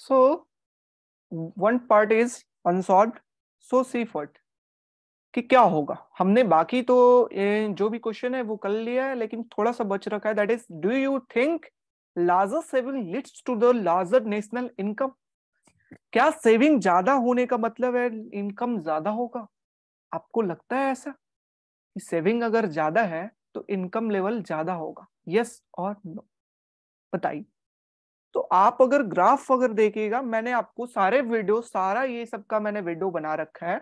So one part is unsolved. So see what कि क्या होगा हमने बाकी तो जो भी क्वेश्चन है वो कर लिया है लेकिन थोड़ा सा बच रखा है that is do you think larger saving leads to the larger national income क्या सेविंग ज्यादा होने का मतलब है इनकम ज्यादा होगा आपको लगता है ऐसा कि सेविंग अगर ज्यादा है तो इनकम लेवल ज्यादा होगा यस और नो बताइए तो आप अगर ग्राफ अगर देखिएगा मैंने आपको सारे वीडियो सारा ये सब का मैंने वीडियो बना रखा है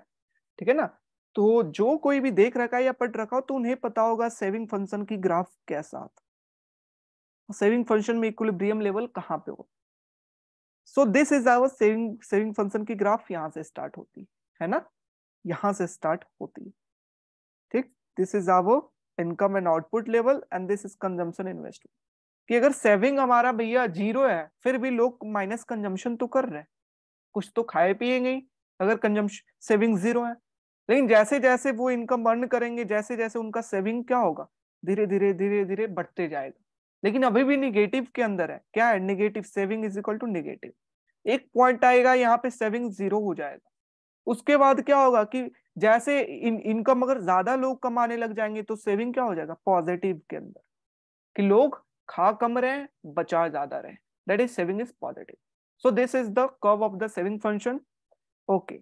ठीक है ना तो जो कोई भी देख रखा है या पढ़ रखा हो तो उन्हें पता होगा सेविंग फंक्शन की ग्राफ कैसा सेविंग फंक्शन में इक्विलिब्रियम लेवल कहाँ पे हो so this is our saving saving function की ग्राफ यहाँ से स्टार्ट होती है ना यहाँ से स्टार्ट होती है ठीक this is our income and output level and this is consumption investment कि अगर सेविंग हमारा भैया जीरो है फिर भी लोग माइनस कंजम्पशन तो कर रहे हैं कुछ तो खाए पिएंगे ही अगर कंजम्पशन सेविंग जीरो है लेकिन जैसे जैसे वो इनकम अर्न करेंगे जैसे जैसे उनका सेविंग क्या होगा धीरे धीरे धीरे धीरे बढ़ते जाएगा लेकिन अभी भी निगेटिव के अंदर है क्या है negative saving is equal to negative एक पॉइंट आएगा यहाँ पे सेविंग जीरो हो जाएगा उसके बाद क्या होगा कि जैसे इन इनकम अगर ज्यादा लोग कमाने लग जाएंगे तो सेविंग क्या हो जाएगा पॉजिटिव के अंदर कि लोग खा कम रहे बचा ज्यादा रहे that is saving is positive so this is the curve of the saving function okay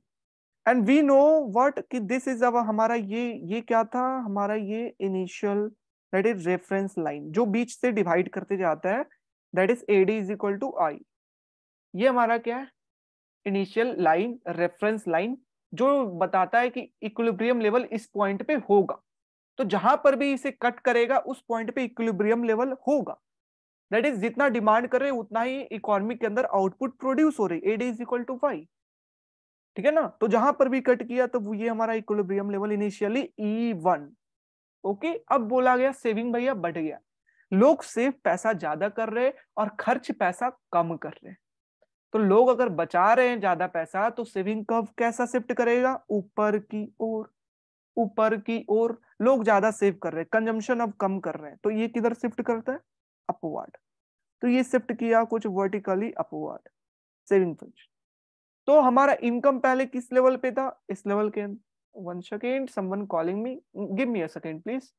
and we know what कि दिस इज अब हमारा ये ये क्या था हमारा ये initial that is reference line जो बीच से डिवाइड करते जाता है that is A D is equal to I ये हमारा क्या है इनिशियल लाइन रेफरेंस लाइन जो बताता है कि इक्विलिब्रियम लेवल इस पॉइंट पे होगा तो जहां पर भी इसे कट करेगा उस पॉइंट पे इक्विलिब्रियम लेवल होगा दैट इज जितना डिमांड कर रहे उतना ही इकोनॉमी के अंदर आउटपुट प्रोड्यूस हो रही AD is equal to five ठीक है ना तो जहां पर भी कट किया तो ये हमारा equilibrium level initially E one okay अब बोला गया सेविंग भैया बढ़ गया लोग सेव पैसा ज्यादा कर रहे और खर्च पैसा कम कर रहे तो लोग अगर बचा रहे हैं ज्यादा पैसा तो सेविंग कर्व कैसा शिफ्ट करेगा ऊपर की ओर ऊपर की ओर लोग ज्यादा सेव कर रहे हैं कंजम्पशन अब कम कर रहे हैं तो ये किधर शिफ्ट करता है अपवर्ड तो ये शिफ्ट किया कुछ वर्टिकली अपवर्ड सेविंग फंक्शन तो हमारा इनकम पहले किस लेवल पे था इस लेवल के one second someone calling me give me a second please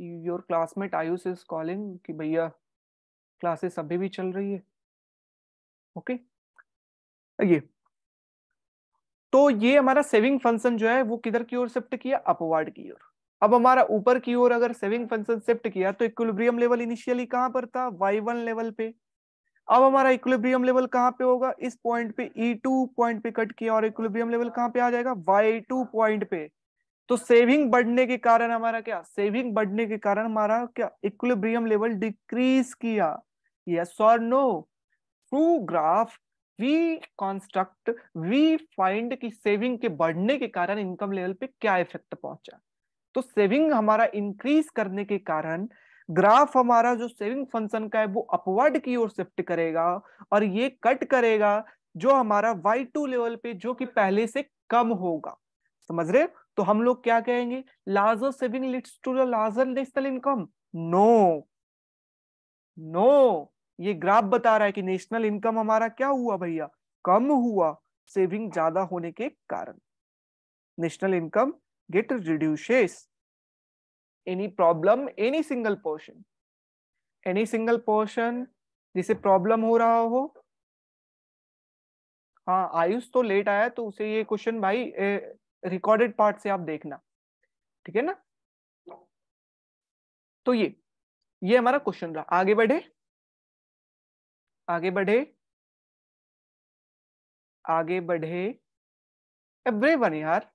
your classmate Ayush is calling कि भैया क्लासेस अभी भी चल रही है ओके okay? ये तो ये हमारा सेविंग फंक्शन जो है वो किधर की ओर शिफ्ट किया अपवार्ड की ओर अब हमारा ऊपर की ओर अगर सेविंग फंक्शन शिफ्ट किया तो इक्विलिब्रियम लेवल इनिशियली कहां पर था वाई वन लेवल पे अब हमारा इक्विलिब्रियम लेवल कहां पे होगा इस पॉइंट पे ई टू पॉइंट पे कट किया और इक्विलिब्रियम लेवल कहां पे आ जाएगा वाई टू पॉइंट पे तो सेविंग बढ़ने के कारण हमारा क्या सेविंग बढ़ने के कारण हमारा क्या इक्विलिब्रियम लेवल डिक्रीज किया यस और no through graph we construct we find की सेविंग के बढ़ने के कारण इनकम लेवल पे क्या इफेक्ट पहुंचा तो सेविंग हमारा इंक्रीज करने के कारण ग्राफ हमारा जो सेविंग फंक्शन का है वो अपवर्ड की ओर शिफ्ट करेगा और ये कट करेगा जो हमारा y2 लेवल पे जो कि पहले से कम होगा समझ रहे तो हम लोग क्या कहेंगे larger saving leads to the larger national income no no ये ग्राफ बता रहा है कि नेशनल इनकम हमारा क्या हुआ भैया कम हुआ सेविंग ज्यादा होने के कारण national income get reduces any problem any single portion any single portion जिसे प्रॉब्लम हो रहा हो हाँ आयुष तो लेट आया तो उसे ये क्वेश्चन भाई रिकॉर्डेड पार्ट से आप देखना ठीक है ना तो ये ये हमारा क्वेश्चन रहा आगे बढ़े आगे बढ़े आगे बढ़े एवरी वन यार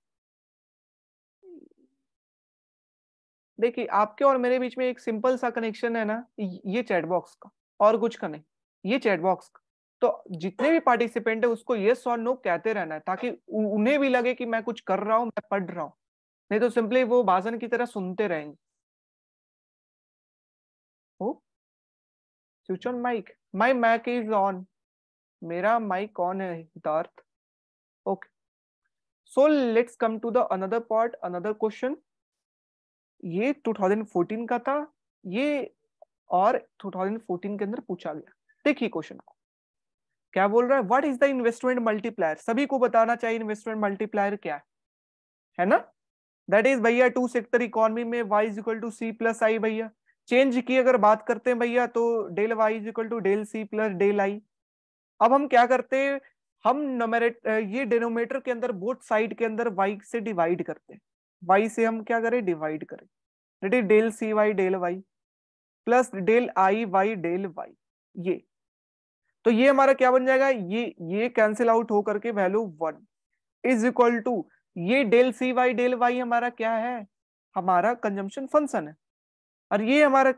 देखिए आपके और मेरे बीच में एक सिंपल सा कनेक्शन है ना ये चैट बॉक्स का और कुछ का नहीं ये चैट बॉक्स का तो जितने भी पार्टिसिपेंट है उसको यस और नो कहते रहना है ताकि उन्हें भी लगे कि मैं कुछ कर रहा हूँ मैं पढ़ रहा हूँ नहीं तो सिंपली वो बाजन की तरह सुनते रहेंगे switch on mike my mike is on मेरा माइक ऑन है Hitarth okay so let's come to the another part another question ये 2014 का था ये और 2014 के अंदर पूछा गया देखिए क्वेश्चन को क्या बोल रहा है what is the investment multiplier सभी को बताना चाहिए इन्वेस्टमेंट मल्टीप्लायर क्या है है ना दैट इज भैया टू सेक्टर इकोनॉमी में Y is equal to C plus I भैया चेंज की अगर बात करते हैं भैया तो del Y is equal to del C plus del I अब हम क्या करते हैं हम नोमेरेट ये डेनोमीटर के अंदर बोथ साइड के अंदर वाई से डिवाइड करते हैं वाई से हम क्या करें डिवाइड करें del C Y del Y plus del I Y del Y ये तो ये हमारा क्या बन जाएगा ये ये कैंसिल आउट होकर के value one is equal to ये del C Y del Y हमारा क्या है हमारा कंजम्पशन फंक्शन है और ये हमारा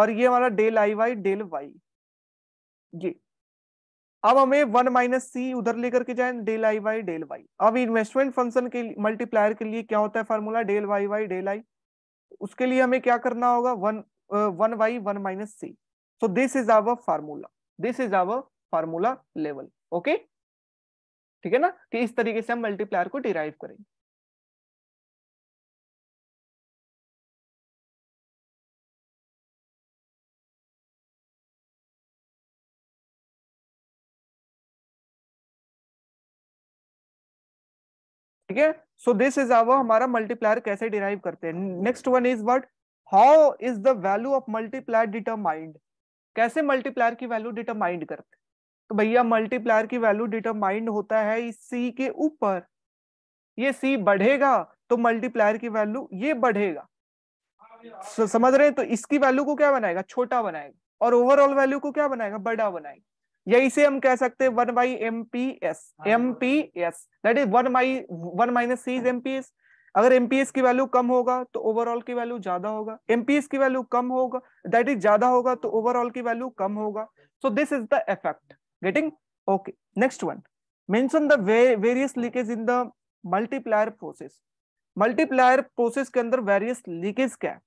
और ये हमारा del I Y del Y ये अब हमें वन माइनस सी उधर लेकर के जाए del I Y del Y अब इन्वेस्टमेंट फंक्शन के मल्टीप्लायर के लिए क्या होता है formula del Y Y del I उसके लिए हमें क्या करना होगा one one Y one minus C so this is our formula this is our formula level okay ठीक है ना कि इस तरीके से हम मल्टीप्लायर को डिराइव करेंगे ठीक है सो दिस इज आवर हमारा मल्टीप्लायर कैसे डिराइव करते हैं next one is what how is the value of multiplier determined कैसे मल्टीप्लायर की वैल्यू डिटरमाइंड करते तो भैया मल्टीप्लायर की वैल्यू डिटरमाइंड होता है इस सी के ऊपर ये सी बढ़ेगा तो मल्टीप्लायर की वैल्यू ये बढ़ेगा समझ रहे हैं तो इसकी वैल्यू को क्या बनाएगा छोटा बनाएगा और ओवरऑल वैल्यू को क्या बनाएगा बड़ा बनाएगा यही से हम कह सकते हैं one by M P S M P S that is one by one minus C is M P S अगर एमपीएस की वैल्यू कम होगा तो ओवरऑल की वैल्यू ज्यादा होगा एमपीएस की वैल्यू कम होगा दैट इज ज्यादा होगा तो ओवरऑल की वैल्यू कम होगा so this is the effect getting okay next one mention the various leakage in the multiplier process multiplier process के अंदर वेरियस लीकेज क्या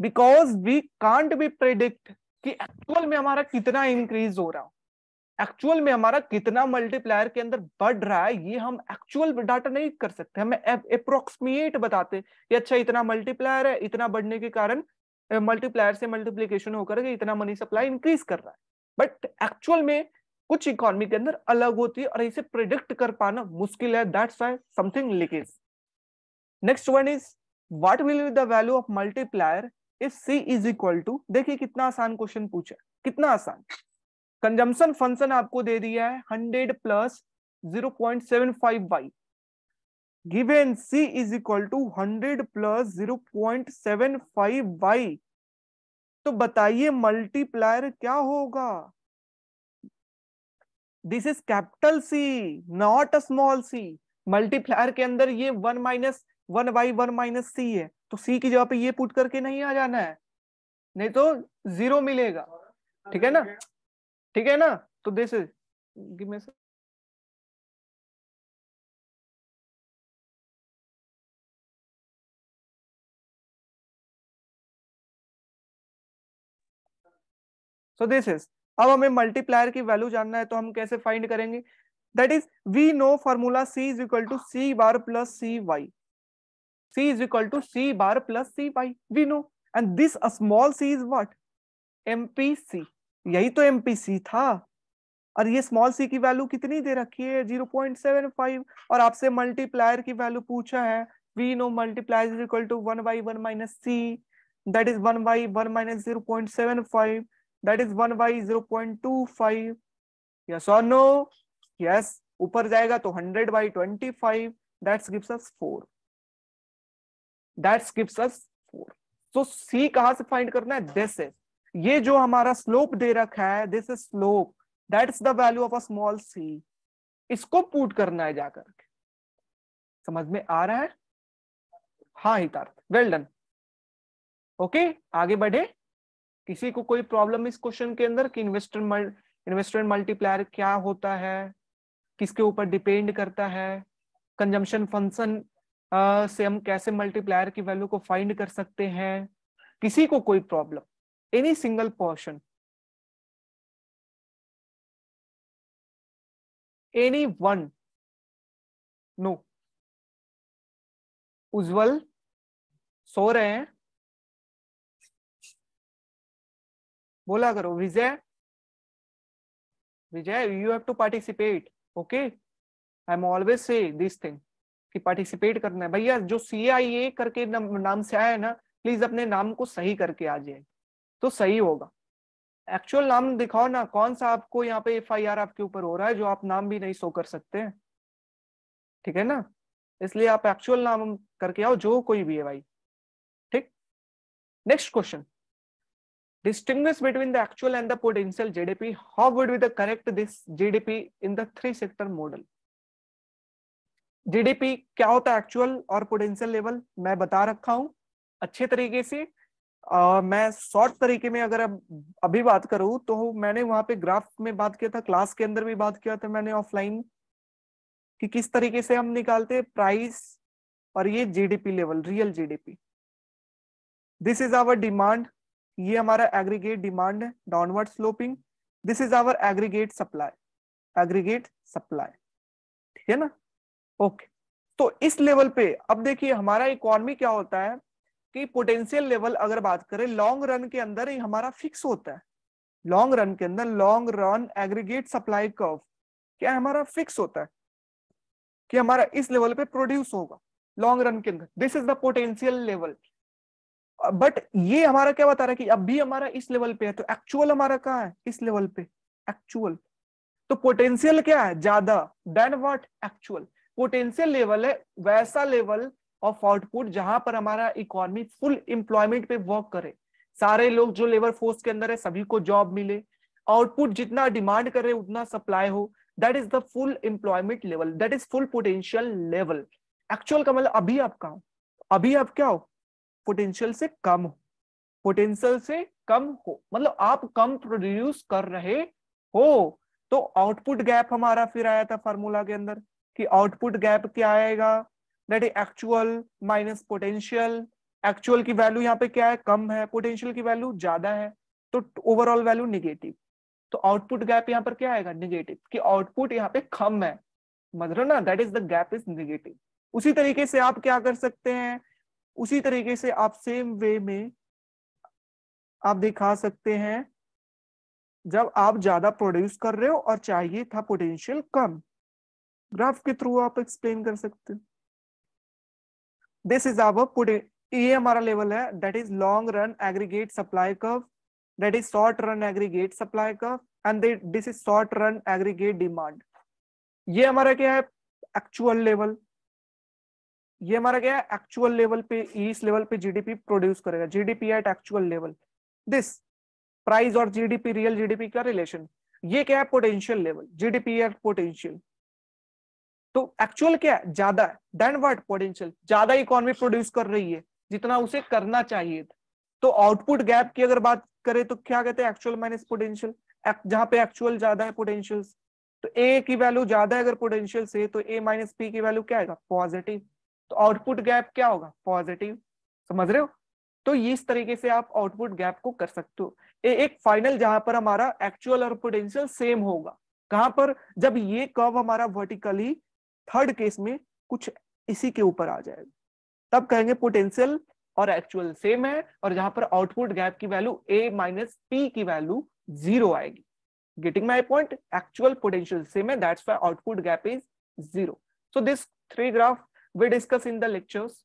because we can't be predict कि एक्चुअल में हमारा कितना इंक्रीज हो रहा हो एक्चुअल में हमारा कितना मल्टीप्लायर के अंदर बढ़ रहा है ये हम एक्चुअल डाटा नहीं कर सकते हमें अप्रोक्सीमेट बताते कि अच्छा इतना मल्टीप्लायर है इतना बढ़ने के कारण मल्टीप्लायर से मल्टीप्लीकेशन होकर इतना मनी सप्लाई इंक्रीज कर रहा है बट एक्चुअल में कुछ इकोनॉमी के अंदर अलग होती है और इसे प्रिडिक्ट कर पाना मुश्किल है that's why something leakage next one is what will be the value of multiplier if C is equal to देखिए कितना आसान क्वेश्चन पूछा कितना आसान कंजम्पन फंक्शन आपको दे दिया है hundred plus zero point seven five by given C is equal to hundred plus zero point seven five by तो बताइए मल्टीप्लायर क्या होगा this is capital C not a small C multiplier के अंदर ये one minus one by one minus C है तो सी की जगह पे ये पुट करके नहीं आ जाना है नहीं तो जीरो मिलेगा ठीक है ना ठीक है ना तो this is so this is अब हमें मल्टीप्लायर की वैल्यू जानना है तो हम कैसे फाइंड करेंगे that is we know formula C is equal to C bar plus C Y C is equal to C bar plus C Y we know and this a small C is what MPC यही तो M था और ये small C की value कितनी दे रखी है zero point seven five और आपसे मल्टीप्लायर की वैल्यू पूछा है we know multiplier is equal to one by one minus C that is one by one minus zero point seven five that is one by zero point two five yes और no yes ऊपर जाएगा तो hundred by twenty five that's gives us four that's gives us four so C कहाँ से find करना है this is ये जो हमारा स्लोप दे रखा है this is slope that's the value of a small C इसको पुट करना है जाकर के समझ में आ रहा है हाँ हितार्थ वेल डन ओके आगे बढ़े किसी को कोई प्रॉब्लम इस क्वेश्चन के अंदर कि इन्वेस्टर इन्वेस्टमेंट मल्टीप्लायर क्या होता है किसके ऊपर डिपेंड करता है कंजम्पशन फंक्शन से हम कैसे मल्टीप्लायर की वैल्यू को फाइंड कर सकते हैं किसी को कोई problem any single portion any one no Ujjwal सो रहे हैं बोला करो Vijay Vijay you have to participate okay I am always say this thing कि पार्टिसिपेट करना है भैया जो सी आई ए करके नाम से आया है ना प्लीज अपने नाम को सही करके आ जाए तो सही होगा एक्चुअल नाम दिखाओ ना कौन सा आपको यहाँ पे एफ आई आर आपके ऊपर हो रहा है जो आप नाम भी नहीं शो कर सकते हैं ठीक है ना इसलिए आप एक्चुअल नाम करके आओ जो कोई भी है भाई ठीक next question distinguish between the actual and the potential GDP how would we the correct this GDP in the three sector model GDP क्या होता है एक्चुअल और पोटेंशियल लेवल मैं बता रखा हूं अच्छे तरीके से आ, मैं शॉर्ट तरीके में अगर अब अभी बात करूं तो मैंने वहां पे ग्राफ में बात किया था क्लास के अंदर भी बात किया था मैंने ऑफलाइन कि किस तरीके से हम निकालते प्राइस और ये GDP level real GDP this is our demand ये हमारा एग्रीगेट डिमांड है downward sloping this is our aggregate supply aggregate supply ठीक है ना ओके okay. तो इस लेवल पे अब देखिए हमारा इकोनॉमी क्या होता है कि पोटेंशियल लेवल अगर बात करें लॉन्ग रन के अंदर ही हमारा फिक्स होता है लॉन्ग रन के अंदर long run aggregate supply curve क्या हमारा फिक्स होता है कि हमारा इस लेवल पे प्रोड्यूस होगा लॉन्ग रन के अंदर this is the potential level but ये हमारा क्या बता रहा है कि अब भी हमारा इस लेवल पे है तो एक्चुअल हमारा कहाँ है इस लेवल पे एक्चुअल तो पोटेंशियल क्या है ज्यादा than what actual potential level है वैसा लेवल ऑफ आउटपुट जहां पर हमारा इकोनॉमी फुल इंप्लॉयमेंट पे वर्क करे सारे लोग जो लेबर फोर्स के अंदर है सभी को जॉब मिले आउटपुट जितना डिमांड कर रहे उतना सप्लाई हो that is the full employment level that is full potential level actual का मतलब अभी आप कहा अभी आप क्या हो पोटेंशियल से कम हो पोटेंशियल से कम हो मतलब आप कम प्रोड्यूस कर रहे हो तो आउटपुट गैप हमारा फिर आया था फार्मूला के अंदर कि आउटपुट गैप क्या आएगा that actual minus potential actual की वैल्यू यहाँ पे क्या है कम है पोटेंशियल की वैल्यू ज्यादा है तो ओवरऑल वैल्यू निगेटिव तो आउटपुट गैप यहाँ पर क्या आएगा निगेटिव कि आउटपुट यहाँ पे कम है मतलब ना that is the gap is negative उसी तरीके से आप क्या कर सकते हैं उसी तरीके से आप सेम वे में आप दिखा सकते हैं जब आप ज्यादा प्रोड्यूस कर रहे हो और चाहिए था पोटेंशियल कम ग्राफ के थ्रू आप एक्सप्लेन कर सकते हैं दिस इज अब पुटिंग ये हमारा लेवल है that is long run aggregate supply curve that is short run aggregate supply curve and this is short run aggregate demand ये हमारा क्या है एक्चुअल लेवल ये हमारा क्या है एक्चुअल लेवल पे इस लेवल पे जीडीपी प्रोड्यूस करेगा GDP at actual level this price और जीडीपी रियल जीडीपी का रिलेशन ये क्या है potential level GDP at potential तो एक्चुअल क्या है ज्यादा देन व्हाट पोटेंशियल ज्यादा इकोनॉमी प्रोड्यूस कर रही है जितना उसे करना चाहिए तो आउटपुट गैप की अगर बात करें तो क्या कहते हैं एक्चुअल माइनस पोटेंशियल जहां पे एक्चुअल ज्यादा है पोटेंशियल तो ए की वैल्यू ज्यादा है अगर पोटेंशियल से तो ए माइनस पी की वैल्यू क्या आएगा पॉजिटिव तो आउटपुट गैप क्या होगा पॉजिटिव समझ रहे हो तो इस तरीके से आप आउटपुट गैप को कर सकते हो ए, एक फाइनल जहां पर हमारा एक्चुअल और पोटेंशियल सेम होगा कहां पर जब ये कर्व हमारा वर्टिकली थर्ड केस में कुछ इसी के ऊपर आ जाएगा तब कहेंगे पोटेंशियल और एक्चुअल सेम है और जहां पर आउटपुट गैप की वैल्यू ए माइनस पी की वैल्यू जीरो आएगी getting my point actual potential same है that's why output gap is zero so this three graph we discuss in the lectures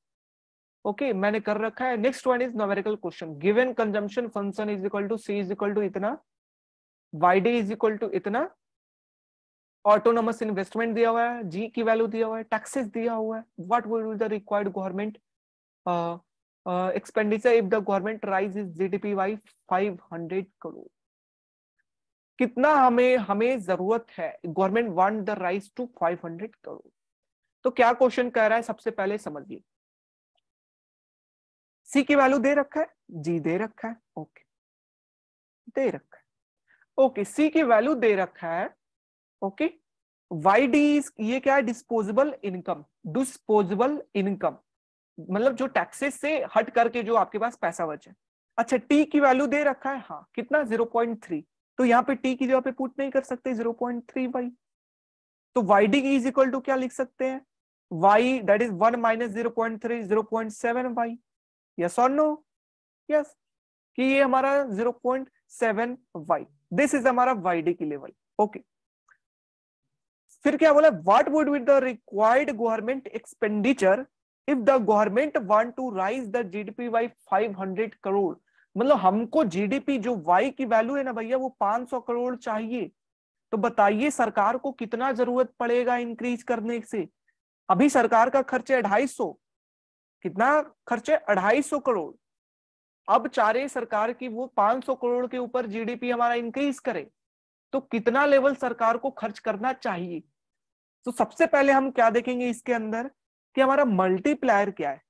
okay मैंने कर रखा है next one is numerical question given consumption function is equal to C is equal to इतना Y D is equal to इतना autonomous investment दिया हुआ है जी की वैल्यू दिया हुआ है टैक्सेस दिया हुआ है what will the required government expenditure if the government raise is Y five hundred crore कितना हमें हमें जरूरत है government want the raise to hundred crore तो क्या क्वेश्चन कह रहा है सबसे पहले समझिए सी की वैल्यू दे रखा है जी दे रखा है ओके okay. दे रखा है ओके सी की वैल्यू दे रखा है ओके वाई डी ये क्या है डिस्पोजेबल इनकम डिस्पोजेबल इनकम मतलब जो टैक्सेस से हट करके जो आपके पास पैसा बचे अच्छा टी की वैल्यू दे रखा है हाँ कितना जीरो पॉइंट थ्री तो यहाँ पे टी की जगह पे पुट नहीं कर सकते जीरो पॉइंट थ्री वाई तो Y D is equal to क्या लिख सकते हैं Y that is one minus zero point three zero point seven Y yes और नो यस कि ये हमारा zero point seven Y this is हमारा वाई डी की लेवल ओके okay. फिर क्या बोला what would be the required government expenditure if the government want to raise the GDP by 500 crore मतलब हमको जीडीपी जो वाई की वैल्यू है ना भैया वो 500 करोड़ चाहिए तो बताइए सरकार को कितना जरूरत पड़ेगा इंक्रीज करने से अभी सरकार का खर्च है ढाई सौ कितना खर्च है अढ़ाई सौ करोड़ अब चारे सरकार की वो 500 करोड़ के ऊपर जीडीपी हमारा इंक्रीज करे तो कितना लेवल सरकार को खर्च करना चाहिए तो सबसे पहले हम क्या देखेंगे इसके अंदर कि हमारा मल्टीप्लायर क्या है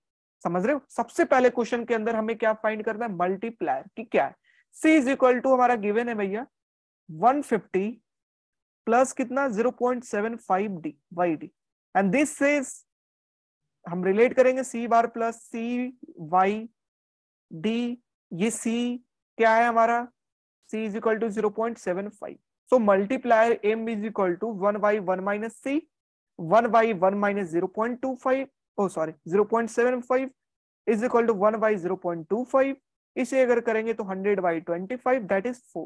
समझ रहे हो सबसे पहले क्वेश्चन के अंदर हमें क्या फाइंड करना है मल्टीप्लायर की क्या है सी इज इक्वल टू हमारा गिवेन है भैया 150 प्लस कितना 0.75 D Y D and this से हम रिलेट करेंगे C bar plus C Y D ये सी क्या है हमारा C is equal to zero point seven five so multiplier m is equal to 1 by 1 minus c 1 by 1 minus 0.25 oh sorry 0.75 is equal to 1 by 0.25 इसे अगर करेंगे तो 100 by 25 that is 4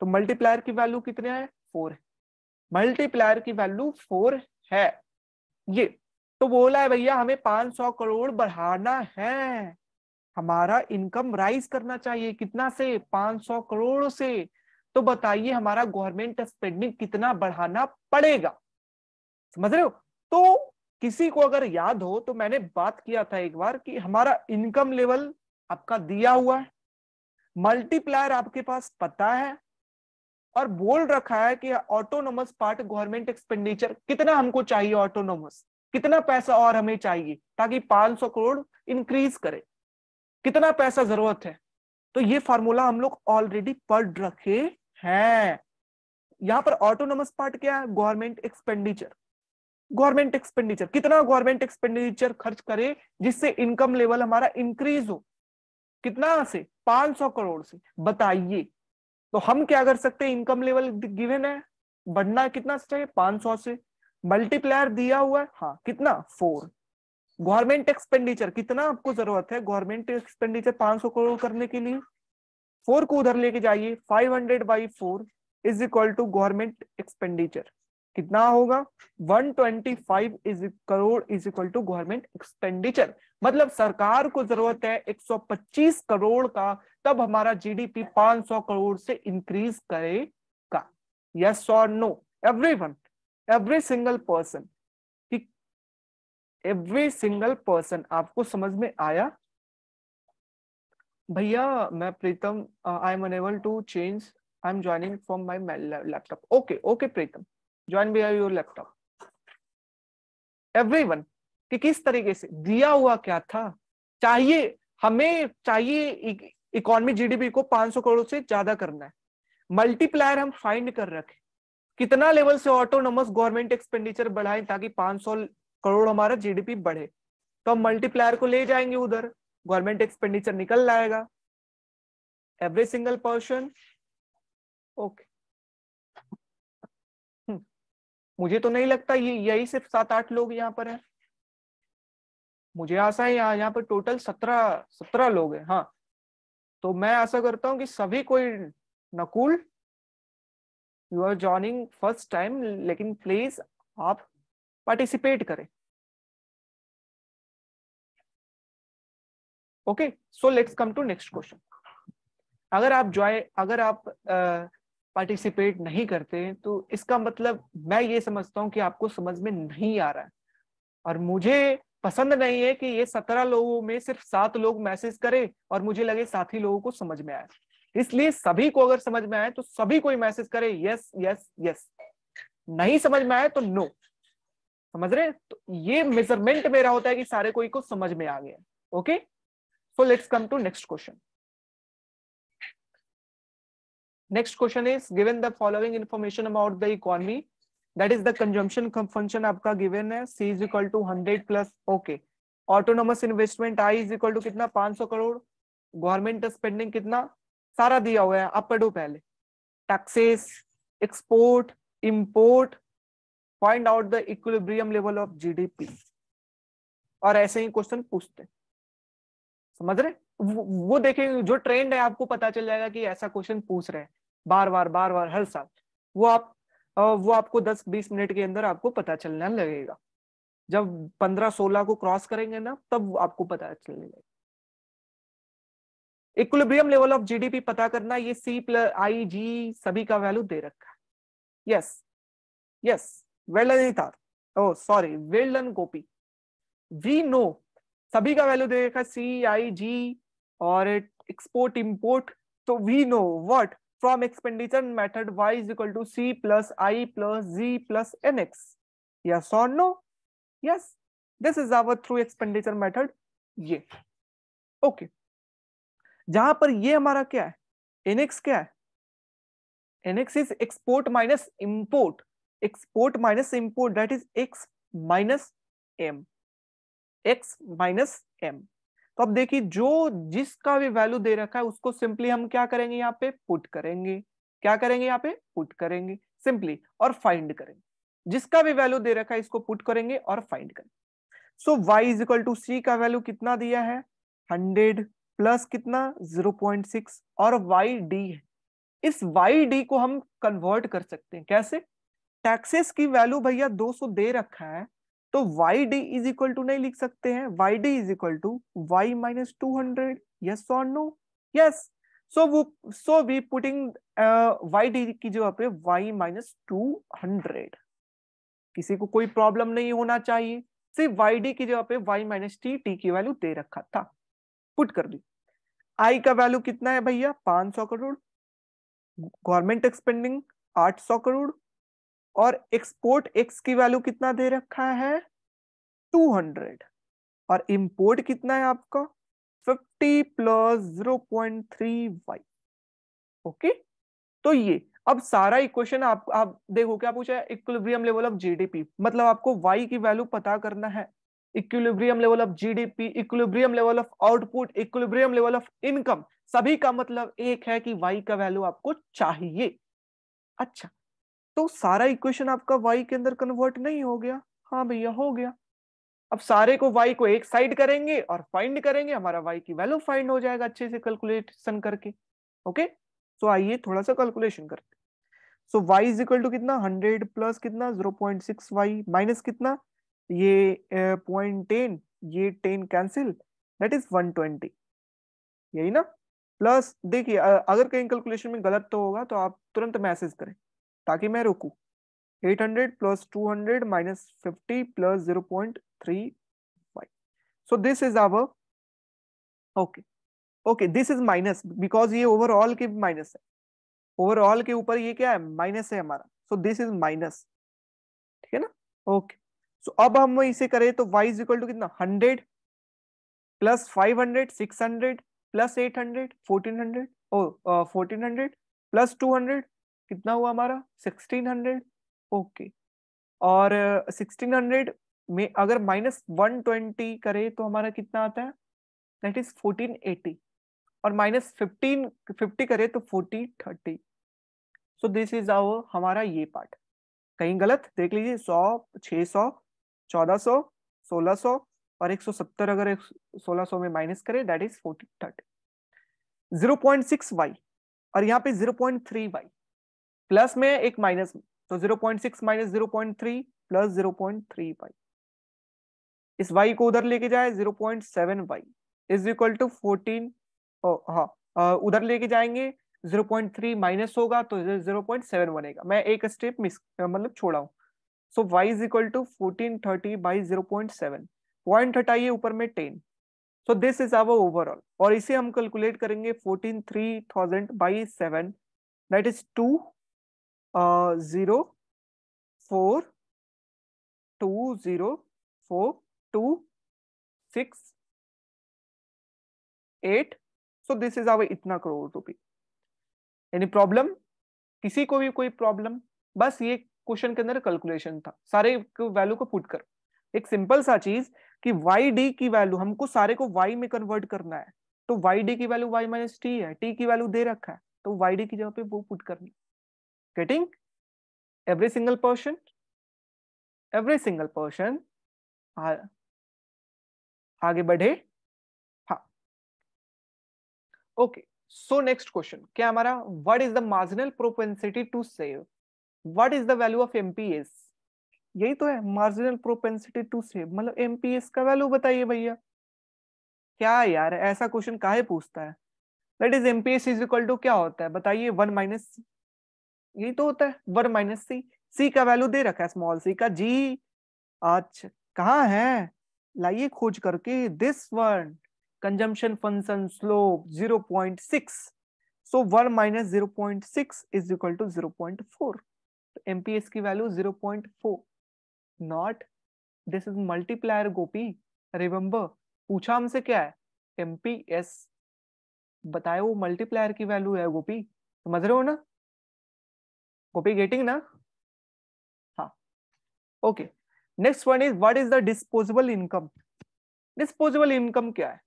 तो multiplier की वैल्यू कितने है 4 मल्टीप्लायर की value 4 है ये तो बोला है भैया हमें 500 करोड़ बढ़ाना है हमारा इनकम राइज करना चाहिए कितना से 500 करोड़ से तो बताइए हमारा गवर्नमेंट स्पेंडिंग कितना बढ़ाना पड़ेगा समझ रहे हो तो किसी को अगर याद हो तो मैंने बात किया था एक बार कि हमारा इनकम लेवल आपका दिया हुआ है मल्टीप्लायर आपके पास पता है और बोल रखा है कि ऑटोनोमस पार्ट गवर्नमेंट एक्सपेंडिचर कितना हमको चाहिए ऑटोनोमस कितना पैसा और हमें चाहिए ताकि 500 करोड़ इंक्रीज करे कितना पैसा जरूरत है तो ये फार्मूला हम लोग ऑलरेडी पढ़ रखे है यहाँ पर ऑटोनोमस पार्ट क्या है गवर्नमेंट एक्सपेंडिचर गवर्नमेंट एक्सपेंडिचर कितना गवर्नमेंट एक्सपेंडिचर खर्च करे जिससे इनकम लेवल हमारा इंक्रीज हो कितना से 500 करोड़ से बताइए तो हम क्या कर सकते हैं इनकम लेवल गिवन है बढ़ना कितना से चाहिए 500 से मल्टीप्लायर दिया हुआ है हाँ कितना फोर गवर्नमेंट एक्सपेंडिचर कितना आपको जरूरत है गवर्नमेंट एक्सपेंडिचर 500 करोड़ करने के लिए फोर को उधर लेके जाइए five hundred by four is equal to government expenditure कितना होगा five is crore is equal to government expenditure मतलब सरकार को जरूरत है एक सौ पच्चीस करोड़ का तब हमारा जीडीपी सौ करोड़ से इंक्रीज करेगा यस और no every one every single person every single person आपको समझ में आया भैया मैं Pritam I am unable to change I am joining from my laptop okay okay Pritam join are your laptop everyone कि किस तरीके से दिया हुआ क्या था चाहिए हमें चाहिए इकोनॉमी जीडीपी को 500 करोड़ से ज्यादा करना है मल्टीप्लायर हम फाइंड कर रखें कितना लेवल से ऑटोनोमस गवर्नमेंट एक्सपेंडिचर बढ़ाएं ताकि 500 करोड़ हमारा जीडीपी बढ़े तो हम मल्टीप्लायर को ले जाएंगे उधर गवर्नमेंट एक्सपेंडिचर निकल लाएगा एवरी सिंगल पर्सन ओके मुझे तो नहीं लगता ये यही सिर्फ सात आठ लोग यहाँ पर हैं मुझे आशा है यहाँ यहाँ पर टोटल सत्रह सत्रह लोग हैं हाँ तो मैं आशा करता हूँ कि सभी कोई Nakul you are joining first time लेकिन प्लीज आप पार्टिसिपेट करें okay so let's come to next question अगर आप ज्वाइन अगर आप पार्टिसिपेट uh, नहीं करते तो इसका मतलब मैं ये समझता हूँ कि आपको समझ में नहीं आ रहा है और मुझे पसंद नहीं है कि ये सत्रह लोगों में सिर्फ सात लोग मैसेज करें और मुझे लगे सात ही लोगों को समझ में आए इसलिए सभी को अगर समझ में आए तो सभी कोई मैसेज करे यस यस यस नहीं समझ में आए तो नो समझ रहे तो ये मेजरमेंट मेरा होता है कि सारे कोई को समझ में आ गया okay so let's come to next question next question is given the following information about the economy that is the consumption function aapka given hai c is equal to 100 plus okay autonomous investment i is equal to kitna 500 crore government spending kitna sara diya hua hai aap padho pehle taxes export import find out the equilibrium level of gdp और ऐसे ही question पूछते हैं समझ रहे वो, वो देखेंगे जो ट्रेंड है आपको पता चल जाएगा कि ऐसा क्वेश्चन पूछ रहे हैं बार बार बार बार हर साल वो आप वो आपको 10-20 मिनट के अंदर आपको पता चलना लगेगा जब 15-16 को क्रॉस करेंगे ना तब आपको पता चलने लगेगा इक्विलिब्रियम लेवल ऑफ जीडीपी पता करना ये सी प्लस आई जी सभी का वैल्यू दे रखा है yes yes well done oh sorry well done Gopi we know सभी का वैल्यू दे रखा सी आई जी और एक्सपोर्ट इम्पोर्ट तो we know what from expenditure method Y is equal to C plus I plus G plus N X yes और no yes this is our through expenditure method ये okay जहां पर ये हमारा क्या है एनएक्स क्या है NX is export minus import export minus import that is X minus M X minus M तो अब देखिए जो जिसका भी वैल्यू दे रखा है उसको सिंपली हम क्या करेंगे यहाँ पे पुट करेंगे क्या करेंगे यहाँ पे पुट करेंगे सिंपली और फाइंड करेंगे जिसका भी वैल्यू दे रखा है इसको पुट करेंगे और फाइंड करेंगे so Y is equal to C का वैल्यू कितना दिया है हंड्रेड प्लस कितना जीरो पॉइंट सिक्स और वाई डी है इस वाई डी को हम कन्वर्ट कर सकते हैं कैसे टैक्सेस की वैल्यू भैया 200 दे रखा है तो Y D is equal to नहीं लिख सकते हैं Y D is equal to Y minus two hundred yes और नो यस सो वो so we putting Y D की जगह पे वाई माइनस टू हंड्रेड किसी को कोई प्रॉब्लम नहीं होना चाहिए सिर्फ वाई डी की जगह पे वाई माइनस टी टी की वैल्यू दे रखा था पुट कर दी आई का वैल्यू कितना है भैया पांच सौ करोड़ गवर्नमेंट एक्सपेंडिंग आठ सौ करोड़ और एक्सपोर्ट एक्स की वैल्यू कितना दे रखा है 200 और इंपोर्ट कितना है आपका 50 प्लस 0.3 ओके तो ये अब सारा इक्वेशन आप आप देखो क्या पूछा है इक्विलिब्रियम लेवल ऑफ जीडीपी मतलब आपको वाई की वैल्यू पता करना है equilibrium level of GDP equilibrium level of output equilibrium level of income सभी का मतलब एक है कि वाई का वैल्यू आपको चाहिए अच्छा तो सारा इक्वेशन आपका वाई के अंदर कन्वर्ट नहीं हो गया हाँ भैया हो गया अब सारे को वाई को एक साइड करेंगे और फाइंड करेंगे हमारा वाई की वैल्यू फाइंड हो जाएगा अच्छे से कैलकुलेशन करके ओके सो आइए थोड़ा सा कैलकुलेशन करते so Y is equal to कितना हंड्रेड प्लस कितना zero point six Y minus कितना ये पॉइंट टेन ये ten cancel that is one twenty यही ना प्लस देखिए अगर कहीं कैलकुलेशन में गलत तो होगा तो आप तुरंत मैसेज करें ताकि मैं रुकू eight hundred plus two hundred minus fifty plus zero point 0.35 so this is our okay okay this is minus because ये ओवरऑल के माइनस है ओवरऑल के ऊपर ये क्या है माइनस है हमारा सो दिस इज माइनस ठीक है ना ओके सो अब हम इसे करें तो y इज इक्वल टू कितना hundred plus five hundred six hundred plus eight 800 1400 oh hundred plus two hundred कितना हुआ हमारा सिक्सटीन हंड्रेड ओके और सिक्सटीन uh, हंड्रेड में अगर माइनस वन ट्वेंटी करे तो हमारा कितना आता है दैट इज फोर्टीन एटी और माइनस फिफ्टीन फिफ्टी करे तो forty thirty so this is our हमारा ये पार्ट कहीं गलत देख लीजिए सौ छः सौ चौदह सौ सोलह सौ और एक सौ सत्तर अगर सोलह सौ में माइनस करे that is forty thirty zero point six Y और यहाँ पे zero point three Y plus में एक माइनस तो 0.6 माइनस 0.3 प्लस 0.3 इस वाई को उधर लेके जाए 0.7 Y is equal to fourteen हाँ उधर लेके जाएंगे 0.3 माइनस होगा तो 0.7 बनेगा मैं एक स्टेप मिस मतलब छोड़ा हूँ so Y is equal to fourteen thirty by zero point seven point हटाइए ऊपर में ten so this is our overall और इसे हम कैलकुलेट करेंगे fourteen three thousand by seven that is two zero four two zero four two six eight so this is our इतना करोड़ रुपी any problem किसी को भी कोई प्रॉब्लम बस ये क्वेश्चन के अंदर कैलकुलेशन था सारे वैल्यू को पुट कर एक सिंपल सा चीज कि वाई डी की वैल्यू हमको सारे को वाई में कन्वर्ट करना है तो वाई डी की वैल्यू वाई माइनस टी है टी की वैल्यू दे रखा है तो वाई डी की जगह पे वो पुट करनी Getting every single portion, every single portion. आगे बढ़े हाँ ओके सो नेक्स्ट क्वेश्चन क्या हमारा what is the marginal propensity to save what is the value of MPS यही तो है मार्जिनल प्रोपेंसिटी टू सेव मतलब एमपीएस का वैल्यू बताइए भैया क्या यार ऐसा क्वेश्चन काहे पूछता है that is MPS is equal to क्या होता है बताइए वन माइनस यही तो होता है वन माइनस सी सी का वैल्यू दे रखा है स्मॉल सी का जी अच्छा कहाँ है लाइए खोज करके this one consumption function slope 0.6 so one minus zero point six is equal to zero point four MPS की value zero point four not this is multiplier Gopi remember पूछा हमसे क्या है एमपीएस बताए वो मल्टीप्लायर की वैल्यू है गोपी समझ रहे हो ना कॉपी गेटिंग ना हाँ okay next one is what is the disposable income disposable income क्या है?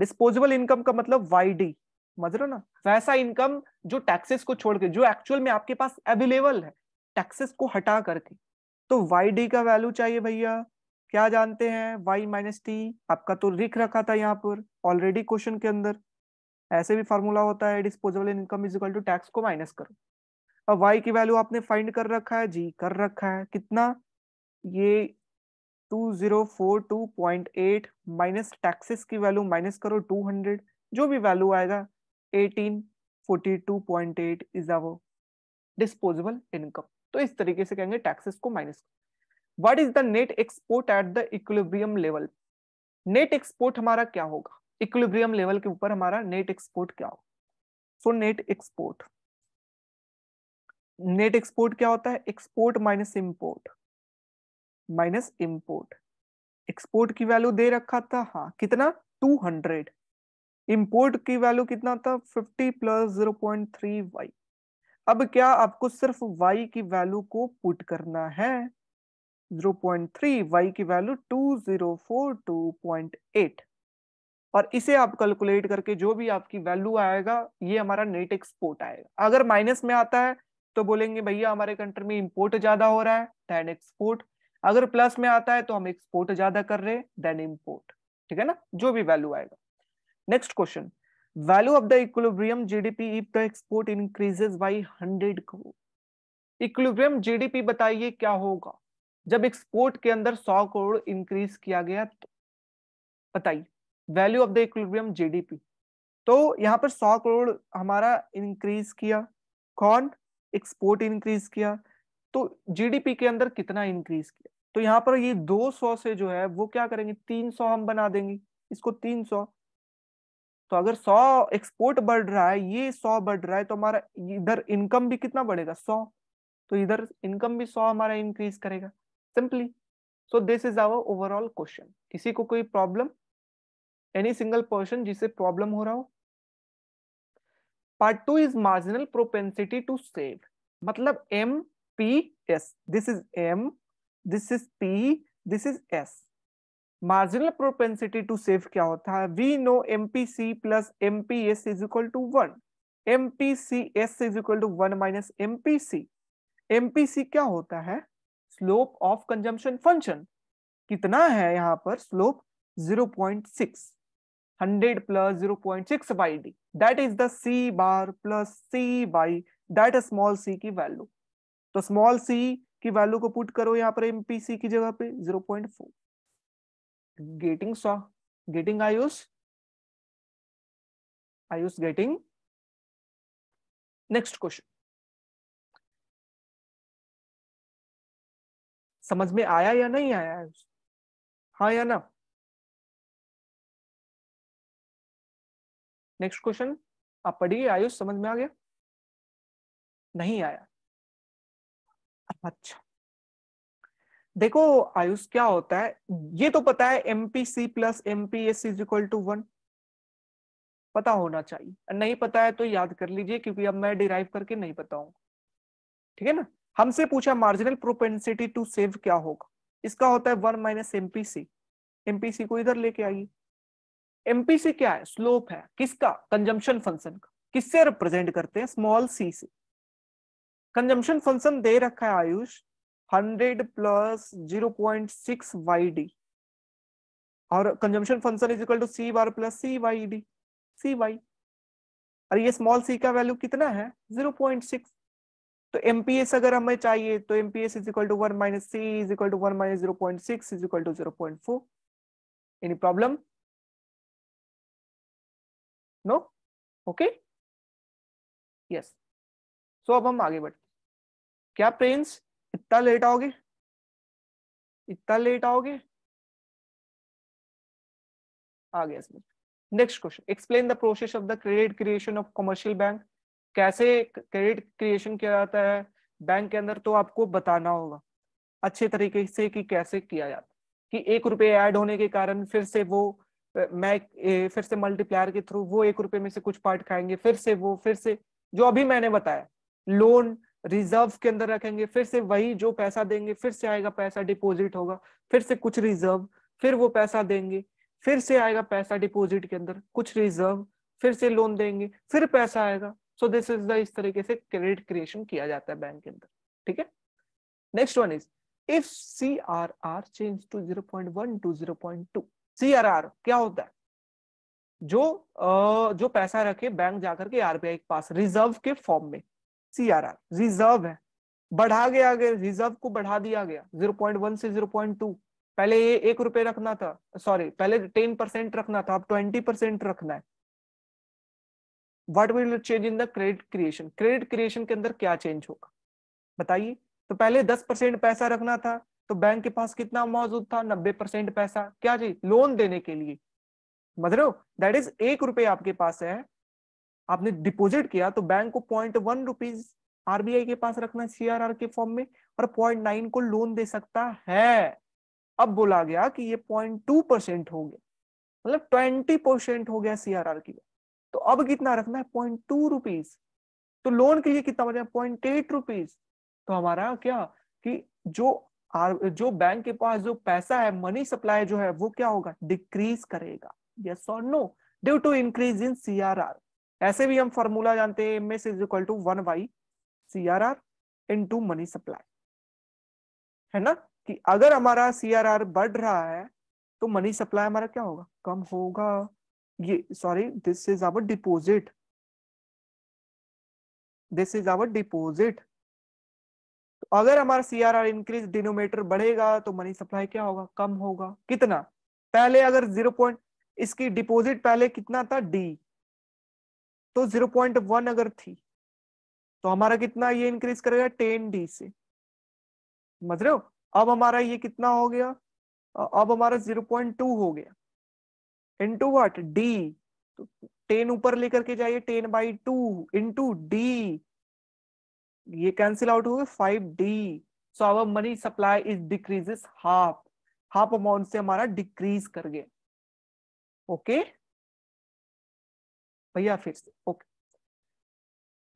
डिस्पोजेबल इनकम का मतलब वाई डी रहे ना वैसा इनकम जो टैक्सेस को छोड़ के जो एक्चुअल में आपके पास अवेलेबल है टैक्सेस को हटा करके तो वाई डी का वैल्यू चाहिए भैया क्या जानते हैं वाई माइनस टी आपका तो लिख रखा था यहाँ पर ऑलरेडी क्वेश्चन के अंदर ऐसे भी फॉर्मूला होता है disposable income is equal to tax को माइनस करो अब वाई की वैल्यू आपने फाइंड कर रखा है जी कर रखा है कितना ये 2042.8 माइनस टैक्सेस की वैल्यू माइनस करो 200 जो भी वैल्यू आएगा 1842.8 इज आवर डिस्पोजेबल इनकम तो इस तरीके से कहेंगे टैक्सेस को minus what is the net export at the equilibrium level net export हमारा क्या होगा इक्विलिब्रियम लेवल के ऊपर हमारा नेट एक्सपोर्ट क्या होगा so net export net export क्या होता है export minus import minus import export की वैल्यू दे रखा था हाँ कितना टू हंड्रेड इम्पोर्ट की वैल्यू कितना था fifty plus zero point three Y अब क्या आपको सिर्फ वाई की वैल्यू को पुट करना है 0.3 वाई की वैल्यू 2042.8 और इसे आप कैलकुलेट करके जो भी आपकी वैल्यू आएगा ये हमारा नेट एक्सपोर्ट आएगा अगर माइनस में आता है तो बोलेंगे भैया हमारे कंट्री में इम्पोर्ट ज्यादा हो रहा है देन एक्सपोर्ट अगर प्लस में आता है तो हम एक्सपोर्ट ज्यादा कर रहे हैं देन इम्पोर्ट ठीक है ना जो भी वैल्यू आएगा next question value of the equilibrium GDP if the export increases by 100 crore equilibrium GDP बताइए क्या होगा जब एक्सपोर्ट के अंदर 100 करोड़ इंक्रीज किया गया तो बताइए value of the equilibrium GDP तो यहाँ पर 100 करोड़ हमारा इंक्रीज किया कौन एक्सपोर्ट इंक्रीज किया तो जीडीपी के अंदर कितना इंक्रीज किया तो यहाँ पर ये 200 से जो है वो क्या करेंगे 300 हम बना देंगे इसको 300 तो अगर 100 एक्सपोर्ट बढ़ रहा है ये 100 बढ़ रहा है तो हमारा इधर इनकम भी कितना बढ़ेगा 100 तो इधर इनकम भी 100 हमारा इंक्रीज करेगा simply so this is our overall question किसी को कोई प्रॉब्लम एनी सिंगल पर्सन जिसे प्रॉब्लम हो रहा हो part two is marginal propensity to save मतलब M P S this is M this is P this is S marginal propensity to save क्या होता है we know M P C plus M P S is equal to one M P C S is equal to one minus M P C M P C क्या होता है slope of consumption function कितना है यहाँ पर slope zero point six hundred plus zero point six by D that is the C bar plus C by that small C की value तो small C की वैल्यू को पुट करो यहाँ पर एमपीसी की जगह पे zero point four getting saw getting Ayush Ayush getting next question समझ में आया या नहीं आया आयुष हाँ या ना नेक्स्ट क्वेश्चन आप पढ़िए आयुष समझ में आ गया नहीं आया अच्छा देखो आयुष क्या होता है ये तो पता है M P C plus M P S is equal to one पता होना चाहिए नहीं पता है तो याद कर लीजिए क्योंकि अब मैं डिराइव करके नहीं बताऊंगा ठीक है ना हमसे पूछा मार्जिनल प्रोपेंसिटी टू सेव क्या होगा इसका होता है वन माइनस एमपीसी एमपीसी को इधर लेके आइए एमपीसी क्या है स्लोप है किसका कंजम्पशन फंक्शन का किससे रिप्रेजेंट करते हैं स्मॉल सी से कंजम्पशन फंक्शन दे रखा है Ayush hundred plus zero point six Y D और consumption function is equal to C bar plus C Y D C Y और ये स्मॉल सी का वैल्यू कितना है जीरो पॉइंट सिक्स तो एमपीएस अगर हमें चाहिए तो MPS is equal to one minus C is equal to one minus zero point six is equal to zero point four any problem no okay yes सो अब हम आगे बढ़ते क्या प्रिंस इतना लेट आओगे इतना लेट आओगे आ गया इसमें next question explain the process of the credit creation of commercial bank कैसे क्रेडिट क्रिएशन किया जाता है बैंक के अंदर तो आपको बताना होगा अच्छे तरीके से कि कैसे किया जाता है कि एक रुपये ऐड होने के कारण फिर से वो मैं फिर से मल्टीप्लायर के थ्रू वो एक रुपए में से कुछ पार्ट खाएंगे फिर से वो फिर से जो अभी मैंने बताया लोन रिजर्व के अंदर रखेंगे फिर से वही जो पैसा देंगे फिर से आएगा पैसा डिपॉजिट होगा फिर से कुछ रिजर्व फिर वो पैसा देंगे फिर से आएगा पैसा डिपॉजिट के अंदर कुछ रिजर्व फिर से लोन देंगे फिर पैसा आएगा सो दिस इज द इस तरीके से क्रेडिट क्रिएशन किया जाता है बैंक के अंदर ठीक है next one is if C R R change to zero point one to zero point two CRR क्या होता है जो जो पैसा रखे बैंक जाकर के आरबीआई के पास रिजर्व के फॉर्म में सीआरआर रिजर्व है बढ़ा गया गया रिजर्व को बढ़ा दिया गया 0.1 से 0.2 पहले ये एक रुपए रखना था सॉरी पहले टेन परसेंट रखना था अब ट्वेंटी परसेंट रखना है what will change in the credit creation credit creation के अंदर क्या चेंज होगा बताइए तो पहले दस परसेंट पैसा रखना था तो बैंक के पास कितना मौजूद था नब्बे परसेंट पैसा क्या जी लोन देने के लिए मतलब दैट इज एक रुपए आपके पास है आपने डिपॉजिट किया तो बैंक को पॉइंट वन रुपीज आरबीआई के पास रखना सीआरआर के फॉर्म में और पॉइंट नाइन को लोन दे सकता है अब बोला गया कि ये पॉइंट टू परसेंट हो गया मतलब ट्वेंटी परसेंट हो गया सीआरआर की तो अब कितना रखना है पॉइंट टू रुपीज तो लोन के लिए कितना बचा पॉइंट एट रुपीज तो हमारा क्या कि जो जो बैंक के पास जो पैसा है मनी सप्लाई जो है वो क्या होगा डिक्रीज करेगा यस और no due to increase in C ऐसे भी हम फॉर्मूला जानते हैं M S is equal to one by C R R into money supply है ना कि अगर हमारा सी आर आर बढ़ रहा है तो मनी सप्लाई हमारा क्या होगा कम होगा ये sorry this is our deposit this is our deposit तो अगर हमारा C R R increase denominator बढ़ेगा तो मनी सप्लाई क्या होगा कम होगा कितना पहले अगर जीरो पॉइंट इसकी डिपोजिट पहले कितना था डी तो जीरो पॉइंट वन अगर थी तो हमारा कितना ये इंक्रीज करेगा टेन डी से समझ रहे हो अब हमारा ये कितना हो गया अब हमारा जीरो पॉइंट टू हो गया into what D ten ऊपर लेकर के जाइए ten by two into D ये कैंसिल आउट हो गए five D so our money supply is decreases half half amount से हमारा डिक्रीज कर गया ओके भैया फिर से ओके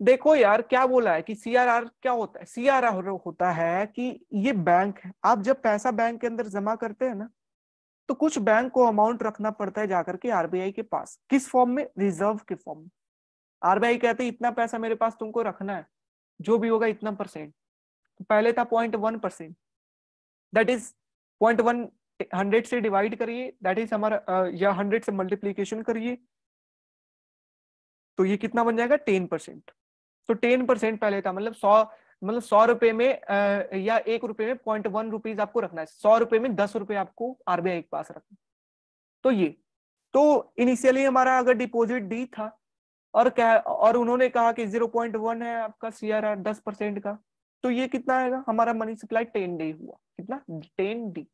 देखो यार क्या बोला है कि सीआरआर क्या होता है सीआरआर होता है कि ये बैंक है आप जब पैसा बैंक के अंदर जमा करते हैं ना तो कुछ बैंक को अमाउंट रखना पड़ता है जाकर के आरबीआई के पास किस फॉर्म में रिजर्व के फॉर्म में आरबीआई कहते हैं इतना पैसा मेरे पास तुमको रखना है जो भी होगा इतना परसेंट पहले था point one percent that is point one hundred से डिवाइड करिए दैट इज हमारा या हंड्रेड से मल्टीप्लीकेशन करिए तो ये कितना बन जाएगा टेन परसेंट तो टेन परसेंट पहले था मतलब सौ मतलब सौ रुपए में आ, या एक रुपए में पॉइंट वन रुपीज आपको रखना है सौ रुपए में दस रुपए आपको आरबीआई के पास रखना तो ये तो इनिशियली हमारा अगर डिपॉजिट डी था और कह और उन्होंने कहा कि 0.1 है आपका सी आर आर दस परसेंट का तो ये कितना आएगा हमारा मनी सप्लाई टेन डे हुआ कितना टेन डी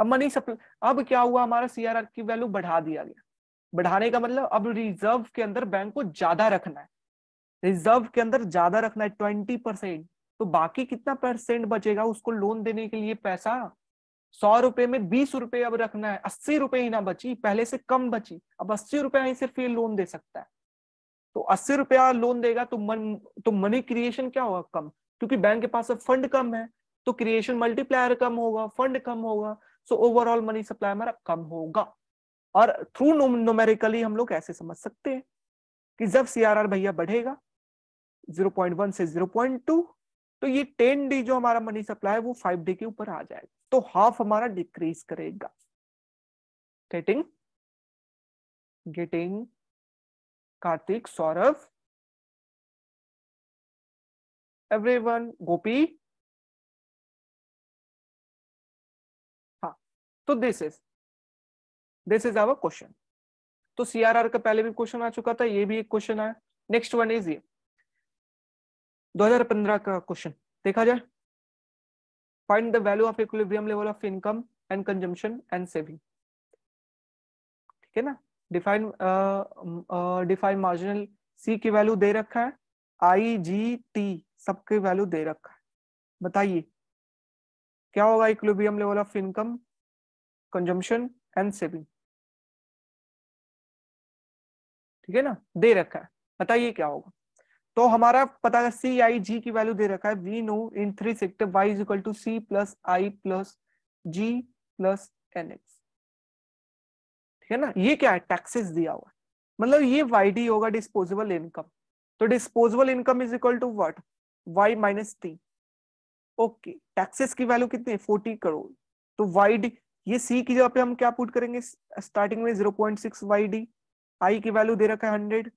अब मनी सप्लाई अब क्या हुआ हमारा सी आर आर की वैल्यू बढ़ा दिया गया बढ़ाने का मतलब अब रिजर्व के अंदर बैंक को ज्यादा रखना है रिजर्व के अंदर ज्यादा रखना है ट्वेंटी परसेंट तो बाकी कितना परसेंट बचेगा उसको लोन देने के लिए पैसा सौ रुपए में बीस रुपए अब रखना है अस्सी रुपए ही ना बची पहले से कम बची अब अस्सी रुपए ही सिर्फ ये लोन दे सकता है तो अस्सी रुपया लोन देगा तो मन तो मनी क्रिएशन क्या होगा कम क्योंकि बैंक के पास अब फंड कम है तो क्रिएशन मल्टीप्लायर कम होगा फंड कम होगा सो ओवरऑल मनी सप्लाई हमारा कम होगा और थ्रू नोमेरिकली हम लोग ऐसे समझ सकते हैं कि जब सी भैया बढ़ेगा 0.1 से 0.2 तो ये 10 डी जो हमारा मनी सप्लाई है वो 5 डी के ऊपर आ जाएगा तो हाफ हमारा डिक्रीज करेगा getting getting Karthik, Saurav, everyone, Gopi हाँ, तो this is this is our question. तो CRR का पहले भी क्वेश्चन आ चुका था ये भी एक क्वेश्चन आया नेक्स्ट वन इज ये 2015 का क्वेश्चन देखा जाए find the value of equilibrium level of income and consumption and saving ठीक है ना डिफाइन डिफाइन मार्जिनल सी की वैल्यू दे रखा है आई जी टी सबके वैल्यू दे रखा है बताइए क्या होगा equilibrium level of income consumption and saving ठीक है ना दे रखा है बताइए क्या होगा तो हमारा पता है सी आई जी की वैल्यू दे रखा है we know in three sector Y is equal to C plus I plus G plus N X है ना ये क्या है टैक्सेस दिया हुआ मतलब ये वाई डी होगा डिस्पोजेबल इनकम तो disposable income is equal to what Y minus T okay taxes की वैल्यू कितनी है फोर्टी करोड़ तो वाई डी ये सी की जगह पे हम क्या पुट करेंगे स्टार्टिंग में zero point six Y D I की वैल्यू दे रखा है हंड्रेड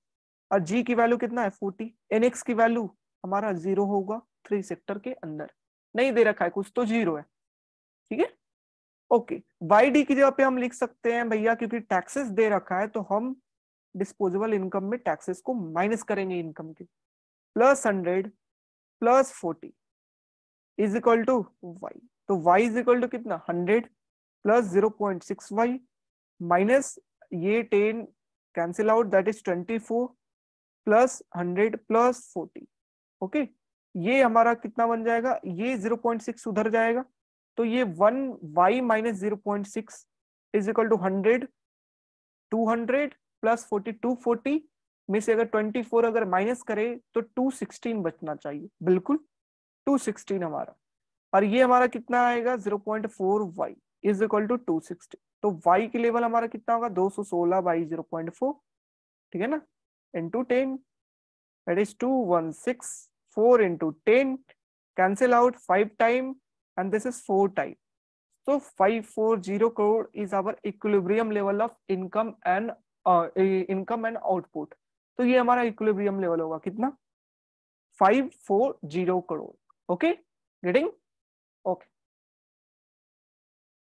और जी की वैल्यू कितना है फोर्टी एन एक्स की वैल्यू हमारा जीरो होगा थ्री सेक्टर के अंदर नहीं दे रखा है कुछ तो जीरो है ठीक है ओके वाई डी की जगह पे हम लिख सकते हैं भैया क्योंकि टैक्सेस दे रखा है तो हम डिस्पोजेबल इनकम में टैक्सेस को माइनस करेंगे इनकम के plus hundred plus forty is equal to Y तो वाई इज इक्वल टू कितना hundred plus zero point six Y minus ये ten cancel out that is twenty four plus hundred plus forty okay ये हमारा कितना बन जाएगा ये zero point six उधर जाएगा तो ये one Y minus zero point six is equal to hundred to hundred plus forty to forty में से अगर ट्वेंटी फोर अगर माइनस करे तो टू सिक्सटीन बचना चाहिए बिल्कुल टू सिक्सटीन हमारा और ये हमारा कितना आएगा zero point four Y is equal to two sixteen तो वाई की लेवल हमारा कितना होगा दो सौ सोलह बाई जीरो पॉइंट फोर ठीक है ना into ten that is two one six four into ten cancel out five time and this is four type. So 540 crore is our equilibrium level of income and uh, income and output. तो ये हमारा equilibrium level होगा कितना 540 crore okay getting okay